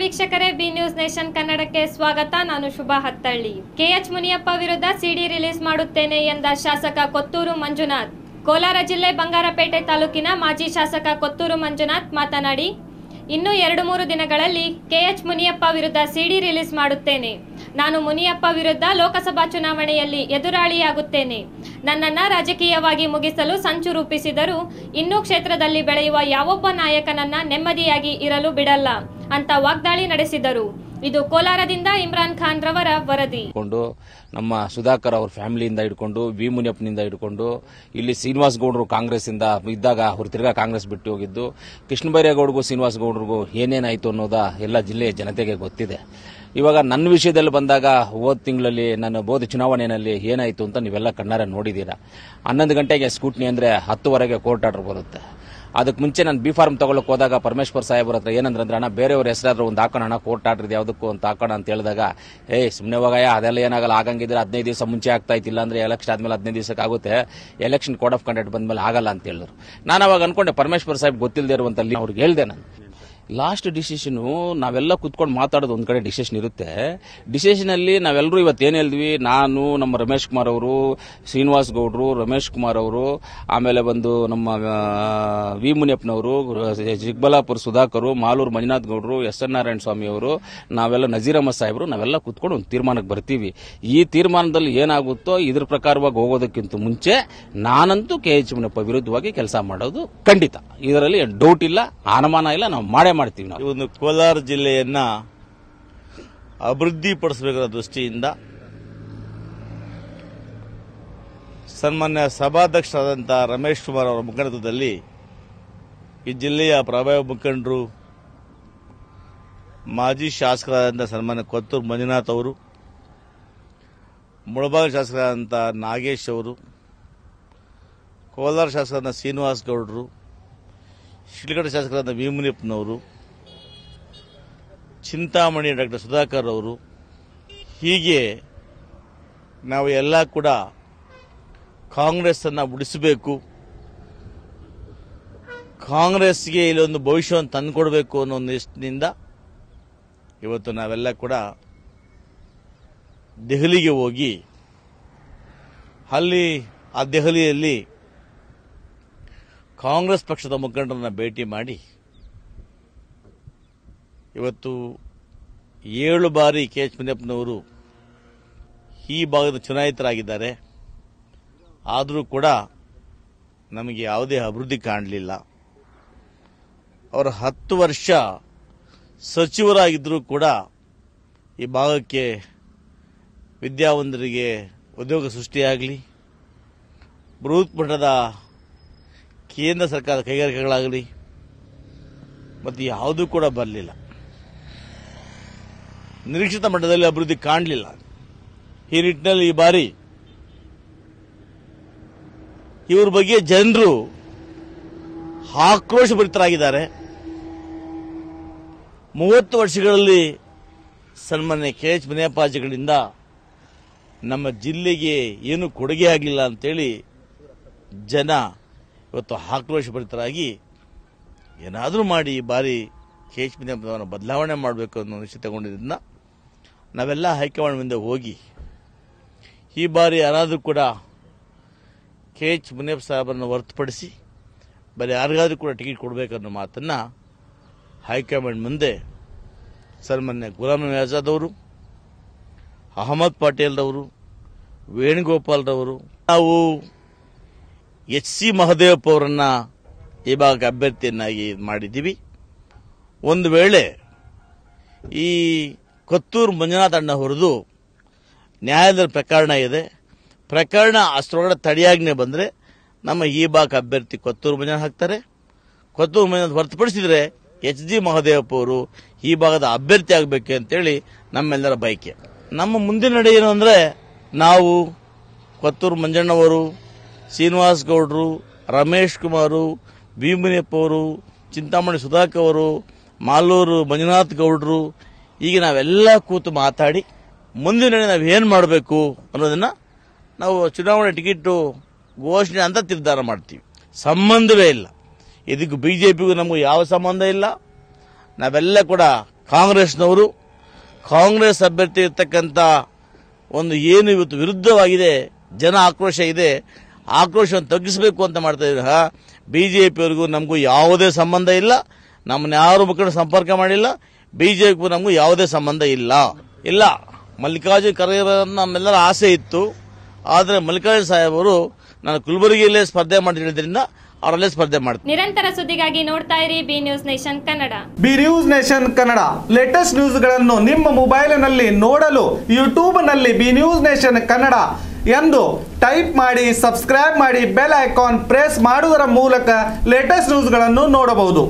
ವೀಕ್ಷಕರೇ B news nation ಕನ್ನಡಕ್ಕೆ ಸ್ವಾಗತ ನಾನು ಶುಭ ಹತ್ತಳ್ಳಿ ಕೆಎಚ್ ಮುನಿಯಪ್ಪ ವಿರುದ್ಧ ಸಿಡಿ ರಿಲೀಸ್ ಮಾಡುತ್ತೇನೆ ಎಂದ ಶಾಸಕ ಕೊತ್ತೂರು ಮಂಜುನಾಥ್ ಕೋಲಾರ ಜಿಲ್ಲೆ ಬಂಗಾರಪೇಟೆ ತಾಲೂಕಿನ ಮಾಜಿ ಶಾಸಕ ಕೊತ್ತೂರು ಮಂಜುನಾಥ್ ಮಾತನಾಡಿ ಇನ್ನು ಎರಡು ಮೂರು ದಿನಗಳಲ್ಲಿ ಕೆಎಚ್ ಮುನಿಯಪ್ಪ ವಿರುದ್ಧ ಸಿಡಿ ರಿಲೀಸ್ ಮಾಡುತ್ತೇನೆ ನಾನು ಮುನಿಯಪ್ಪ ವಿರುದ್ಧ ಲೋಕಸಭಾ ಚುನಾವಣೆಯಲ್ಲಿ ಎದುರಾಳಿಯಾಗುತ್ತೇನೆ ನನ್ನನ್ನ ರಾಜಕೀಯವಾಗಿ ಮುಗಿಸಲು ಸಂಚು ರೂಪಿಸಿದರೂ ಇನ್ನೂ ಕ್ಷೇತ್ರದಲ್ಲಿ ಬೆಳೆಯುವ ಯಾವೊಬ್ಬ ನಾಯಕನನ್ನ ನೆಮ್ಮದಿಯಾಗಿ ಇರಲು ಬಿಡಲ್ಲ ಅಂತ ವಾಗ್ದಾಳಿ ನಡೆಸಿದರು ಇದು ಕೋಲಾರದಿಂದ ಇಮ್ರಾನ್ ಖಾನ್ ರವರ ವರದಿ ನಮ್ಮ ಸುಧಾಕರ್ ಅವರ ಫ್ಯಾಮಿಲಿಯಿಂದ ಹಿಡ್ಕೊಂಡು ವಿ ಮುನಿಯಪ್ಪನಿಂದ ಹಿಡ್ಕೊಂಡು ಇಲ್ಲಿ ಶ್ರೀನಿವಾಸ್ ಗೌಡರು ಕಾಂಗ್ರೆಸ್ ಇಂದ ಇದ್ದಾಗ ಅವ್ರು ತಿರ್ಗಾ ಕಾಂಗ್ರೆಸ್ ಬಿಟ್ಟು ಹೋಗಿದ್ದು ಕೃಷ್ಣ ಬೈರೇಗೌಡಗೂ ಶ್ರೀನಿವಾಸ್ ಗೌಡರಿಗೂ ಏನೇನಾಯಿತು ಅನ್ನೋದ ಎಲ್ಲ ಜಿಲ್ಲೆಯ ಜನತೆಗೆ ಗೊತ್ತಿದೆ ಇವಾಗ ನನ್ನ ವಿಷಯದಲ್ಲಿ ಬಂದಾಗ ಹೋದ ತಿಂಗಳಲ್ಲಿ ನನ್ನ ಬೋಧ ಚುನಾವಣೆಯಲ್ಲಿ ಏನಾಯಿತು ಅಂತ ನೀವೆಲ್ಲ ಕಣ್ಣಾರೆ ನೋಡಿದ್ದೀರಾ ಹನ್ನೊಂದು ಗಂಟೆಗೆ ಸ್ಕೂಟ್ನಿ ಅಂದರೆ ಹತ್ತುವರೆಗೆ ಕೋರ್ಟ್ ಆರ್ಡರ್ ಬರುತ್ತೆ ಅದಕ್ಕೆ ಮುಂಚೆ ನಾನು ಬಿ ಫಾರ್ಮ್ ತಗೊಳಕ್ ಹೋದಾಗ ಪರಮೇಶ್ವರ್ ಸಾಹೇಬ್ರ ಹತ್ರ ಏನಂದ್ರೆ ಅಣ್ಣ ಬೇರೆಯವ್ರ ಹೆಸರಾದ್ರೂ ಒಂದು ಹಾಕೋಣ ಅಣ್ಣ ಕೋರ್ಟ್ ಆರ್ಡರ್ ಯಾವುದಕ್ಕೂ ಅಂತ ಹಾಕೋಣ ಅಂತ ಹೇಳಿದಾಗ ಏಯ್ ಸುಮ್ಮನೆ ಹೋಗಯ್ಯ ಅದೆಲ್ಲ ಏನಾಗಲ್ಲ ಆಗಂಗಿದ್ರೆ ಹದಿನೈದು ದಿವಸ ಮುಂಚೆ ಆಗ್ತಾ ಇತ್ತಿಲ್ಲ ಅಂದ್ರೆ ಎಲೆಕ್ಷನ್ ಆದ್ಮೇಲೆ ಹದಿನೈದು ದಿವಸಕ್ಕೆ ಆಗುತ್ತೆ ಎಲೆಕ್ಷನ್ ಕೋಡ್ ಆಫ್ ಕಂಡಕ್ಟ್ ಮೇಲೆ ಆಗಲ್ಲ ಅಂತ ಹೇಳಿದ್ರು ನಾನು ಅವಾಗ ಅನ್ಕೊಂಡೆ ಪರಮೇಶ್ವರ್ ಸಾಹೇಬ್ ಗೊತ್ತಿಲ್ಲದೆ ಇರುವಂತಲ್ಲಿ ಅವ್ರಿಗೆ ಹೇಳಿದೆ ನಾನು ಲಾಸ್ಟ್ ಡಿಸಿಷನು ನಾವೆಲ್ಲ ಕುತ್ಕೊಂಡು ಮಾತಾಡೋದು ಒಂದು ಕಡೆ ಡಿಸಿಷನ್ ಇರುತ್ತೆ ಅಲ್ಲಿ ನಾವೆಲ್ಲರೂ ಇವತ್ತು ಏನು ಹೇಳಿದ್ವಿ ನಾನು ನಮ್ಮ ರಮೇಶ್ ಕುಮಾರ್ ಅವರು ಶ್ರೀನಿವಾಸ್ ಗೌಡ್ರು ರಮೇಶ್ ಕುಮಾರ್ ಅವರು ಆಮೇಲೆ ಬಂದು ನಮ್ಮ ವಿ ಮುನಿಯಪ್ಪನವರು ಜಿಗ್ಬಲಾಪುರ್ ಸುಧಾಕರ್ ಮಾಲೂರು ಮಂಜುನಾಥ್ ಗೌಡರು ಎಸ್ ಎನ್ ನಾರಾಯಣ ಸ್ವಾಮಿ ಅವರು ನಾವೆಲ್ಲ ನಜೀರಮ್ಮ ಸಾಹೇಬರು ನಾವೆಲ್ಲ ಕುತ್ಕೊಂಡು ಒಂದು ತೀರ್ಮಾನಕ್ಕೆ ಬರ್ತೀವಿ ಈ ತೀರ್ಮಾನದಲ್ಲಿ ಏನಾಗುತ್ತೋ ಇದ್ರ ಪ್ರಕಾರವಾಗಿ ಹೋಗೋದಕ್ಕಿಂತ ಮುಂಚೆ ನಾನಂತೂ ಕೆ ಎಚ್ ಮುನಿಯಪ್ಪ ವಿರುದ್ಧವಾಗಿ ಕೆಲಸ ಮಾಡೋದು ಖಂಡಿತ ಇದರಲ್ಲಿ ಡೌಟ್ ಇಲ್ಲ ಅನುಮಾನ ಇಲ್ಲ ನಾವು ಮಾಡೇ ಮಾಡ್ತೀವಿ ನಾವು ಒಂದು ಕೋಲಾರ ಜಿಲ್ಲೆಯನ್ನ ಅಭಿವೃದ್ಧಿಪಡಿಸಬೇಕಾದ ದೃಷ್ಟಿಯಿಂದ ಸನ್ಮಾನ್ಯ ಸಭಾಧ್ಯಕ್ಷರಾದಂಥ ರಮೇಶ್ ಕುಮಾರ್ ಅವರ ಮುಖಂಡತ್ವದಲ್ಲಿ ಈ ಜಿಲ್ಲೆಯ ಪ್ರಭಾವ ಮುಖಂಡರು ಮಾಜಿ ಶಾಸಕರಾದಂಥ ಸನ್ಮಾನ್ಯ ಕೊತ್ತೂರು ಮಂಜುನಾಥ್ ಅವರು ಮುಳಬಾಗ ಶಾಸಕರಾದಂಥ ನಾಗೇಶ್ ಅವರು ಕೋಲಾರ ಶಾಸಕರಾದ ಶ್ರೀನಿವಾಸ್ ಗೌಡರು ಶಿಲ್ಗಡೆ ಶಾಸಕರಾದ ಭೀಮನಿಯಪ್ಪನವರು ಚಿಂತಾಮಣಿ ಡಾಕ್ಟರ್ ಸುಧಾಕರ್ ಅವರು ಹೀಗೆ ನಾವು ಎಲ್ಲ ಕೂಡ ಕಾಂಗ್ರೆಸ್ಸನ್ನು ಬಿಡಿಸಬೇಕು ಕಾಂಗ್ರೆಸ್ಗೆ ಇಲ್ಲೊಂದು ಭವಿಷ್ಯವನ್ನು ತಂದುಕೊಡ್ಬೇಕು ಅನ್ನೋ ಒಂದು ಇಷ್ಟಿನಿಂದ ಇವತ್ತು ನಾವೆಲ್ಲ ಕೂಡ ದೆಹಲಿಗೆ ಹೋಗಿ ಅಲ್ಲಿ ಆ ದೆಹಲಿಯಲ್ಲಿ ಕಾಂಗ್ರೆಸ್ ಪಕ್ಷದ ಮುಖಂಡರನ್ನ ಭೇಟಿ ಮಾಡಿ ಇವತ್ತು ಏಳು ಬಾರಿ ಕೆ ಎಚ್ ಮುನಿಯಪ್ಪನವರು ಈ ಭಾಗದ ಚುನಾಯಿತರಾಗಿದ್ದಾರೆ ಆದರೂ ಕೂಡ ನಮಗೆ ಯಾವುದೇ ಅಭಿವೃದ್ಧಿ ಕಾಣಲಿಲ್ಲ ಅವರು ಹತ್ತು ವರ್ಷ ಸಚಿವರಾಗಿದ್ದರೂ ಕೂಡ ಈ ಭಾಗಕ್ಕೆ ವಿದ್ಯಾವಂತರಿಗೆ ಉದ್ಯೋಗ ಸೃಷ್ಟಿಯಾಗಲಿ ಬೃಹತ್ ಮಟ್ಟದ ಕೇಂದ್ರ ಸರ್ಕಾರದ ಕೈಗಾರಿಕೆಗಳಾಗಲಿ ಮತ್ತು ಯಾವುದೂ ಕೂಡ ಬರಲಿಲ್ಲ ನಿರೀಕ್ಷಿತ ಮಟ್ಟದಲ್ಲಿ ಅಭಿವೃದ್ಧಿ ಕಾಣಲಿಲ್ಲ ಈ ನಿಟ್ಟಿನಲ್ಲಿ ಈ ಬಾರಿ ಇವ್ರ ಬಗ್ಗೆ ಜನರು ಆಕ್ರೋಶಭರಿತರಾಗಿದ್ದಾರೆ ಮೂವತ್ತು ವರ್ಷಗಳಲ್ಲಿ ಸನ್ಮಾನ್ಯ ಕೆ ಎಚ್ ನಮ್ಮ ಜಿಲ್ಲೆಗೆ ಏನು ಕೊಡುಗೆ ಆಗಲಿಲ್ಲ ಅಂತೇಳಿ ಜನ ಇವತ್ತು ಆಕ್ರೋಶಭರಿತರಾಗಿ ಏನಾದರೂ ಮಾಡಿ ಈ ಬಾರಿ ಕೆ ಎಚ್ ಪಿ ಬದಲಾವಣೆ ಮಾಡಬೇಕು ಅನ್ನೋ ನಿಶ್ಚಯ ತಗೊಂಡಿದ್ದನ್ನು ನಾವೆಲ್ಲ ಹೈಕಮಾಂಡ್ ಮುಂದೆ ಹೋಗಿ ಈ ಬಾರಿ ಯಾರಾದರೂ ಕೂಡ ಕೆ ಎಚ್ ಮುನಿಯಪ್ಪ ಸಾಹೇಬರನ್ನು ಹೊರತುಪಡಿಸಿ ಬರೀ ಯಾರಿಗಾದರೂ ಕೂಡ ಟಿಕೆಟ್ ಕೊಡಬೇಕನ್ನೋ ಮಾತನ್ನು ಹೈಕಮಾಂಡ್ ಮುಂದೆ ಸನ್ಮಾನ್ಯ ಗುಲಾಮ್ ನಬಿ ಆಜಾದ್ ಅವರು ಅಹಮದ್ ಅವರು ವೇಣುಗೋಪಾಲ್ರವರು ನಾವು ಎಚ್ ಸಿ ಮಹದೇವಪ್ಪ ಅವರನ್ನ ಈ ಭಾಗಕ್ಕೆ ಅಭ್ಯರ್ಥಿಯನ್ನಾಗಿ ಮಾಡಿದ್ದೀವಿ ಒಂದು ವೇಳೆ ಈ ಕೊತ್ತೂರು ಮಂಜುನಾಥ ಅಣ್ಣ ಹೊರದು ನ್ಯಾಯಾಲಯದ ಪ್ರಕರಣ ಇದೆ ಪ್ರಕರಣ ಅಷ್ಟರೊಳಗಡೆ ತಡೆಯಾಗ್ನೇ ಬಂದರೆ ನಮ್ಮ ಈ ಭಾಗ ಅಭ್ಯರ್ಥಿ ಕೊತ್ತೂರು ಮಂಜುನಾಥ್ ಹಾಕ್ತಾರೆ ಕೊತ್ತೂರು ಮಂಜುನಾಥ್ ಹೊರತುಪಡಿಸಿದರೆ ಎಚ್ ಜಿ ಮಹದೇವಪ್ಪ ಅವರು ಈ ಭಾಗದ ಅಭ್ಯರ್ಥಿ ಆಗಬೇಕು ಅಂತೇಳಿ ನಮ್ಮೆಲ್ಲರ ಬಯಕೆ ನಮ್ಮ ಮುಂದಿನ ನಡೆ ಏನು ಅಂದರೆ ನಾವು ಕೊತ್ತೂರು ಮಂಜಣ್ಣವರು ಶ್ರೀನಿವಾಸ್ ಗೌಡರು ರಮೇಶ್ ಕುಮಾರು ಭೀಮುನಿಯಪ್ಪ ಅವರು ಚಿಂತಾಮಣಿ ಸುಧಾಕರ್ ಅವರು ಮಾಲೂರು ಮಂಜುನಾಥ್ ಗೌಡರು ಈಗ ನಾವೆಲ್ಲ ಕೂತು ಮಾತಾಡಿ ಮುಂದಿನ ನಾವು ಏನು ಮಾಡಬೇಕು ಅನ್ನೋದನ್ನು ನಾವು ಚುನಾವಣೆ ಟಿಕೆಟ್ ಘೋಷಣೆ ಅಂತ ನಿರ್ಧಾರ ಮಾಡ್ತೀವಿ ಸಂಬಂಧವೇ ಇಲ್ಲ ಇದಕ್ಕೆ ಬಿ ಜೆ ಪಿಗೂ ನಮಗೂ ಯಾವ ಸಂಬಂಧ ಇಲ್ಲ ನಾವೆಲ್ಲ ಕೂಡ ಕಾಂಗ್ರೆಸ್ನವರು ಕಾಂಗ್ರೆಸ್ ಅಭ್ಯರ್ಥಿ ಇರ್ತಕ್ಕಂಥ ಒಂದು ಏನು ಇವತ್ತು ವಿರುದ್ಧವಾಗಿದೆ ಜನ ಆಕ್ರೋಶ ಇದೆ ಆಕ್ರೋಶವನ್ನು ತಗ್ಗಿಸಬೇಕು ಅಂತ ಮಾಡ್ತಾ ಇದ್ರ ಬಿ ಜೆ ನಮಗೂ ಯಾವುದೇ ಸಂಬಂಧ ಇಲ್ಲ ನಮ್ಮನ್ನ ಯಾರು ಮುಖಂಡ ಸಂಪರ್ಕ ಮಾಡಿಲ್ಲ ಬಿ ಜೆ ನಮಗೂ ಯಾವುದೇ ಸಂಬಂಧ ಇಲ್ಲ ಇಲ್ಲ ಮಲ್ಲಿಕಾರ್ಜುನ್ ಖರ್ಗೆ ನಮ್ಮೆಲ್ಲರ ಆಸೆ ಇತ್ತು ಆದರೆ ಮಲ್ಲಿಕಾರ್ಜುನ್ ಸಾಹೇಬರು ನಾನು ಕುಲಬುರಗಿಯಲ್ಲೇ ಸ್ಪರ್ಧೆ ಮಾಡಿ ಅವರಲ್ಲೇ ಸ್ಪರ್ಧೆ ಮಾಡ್ತಾರೆ ನಿರಂತರ ಸುದ್ದಿಗಾಗಿ ನೋಡ್ತಾ ಇರಿ B news nation Kannada B news nation Kannada latest ಗಳನ್ನು ನಿಮ್ಮ ಮೊಬೈಲ್ನಲ್ಲಿ ನೋಡಲು ನಲ್ಲಿ ಬಿ ನ್ಯೂಸ್ ನೇಷನ್ ಕನ್ನಡ ಎಂದು ಟೈಪ್ ಮಾಡಿ ಸಬ್ಸ್ಕ್ರೈಬ್ ಮಾಡಿ ಬೆಲ್ ಐಕಾನ್ ಪ್ರೆಸ್ ಮಾಡುವುದರ ಮೂಲಕ ಲೇಟೆಸ್ಟ್ ನ್ಯೂಸ್ಗಳನ್ನು ನೋಡಬಹುದು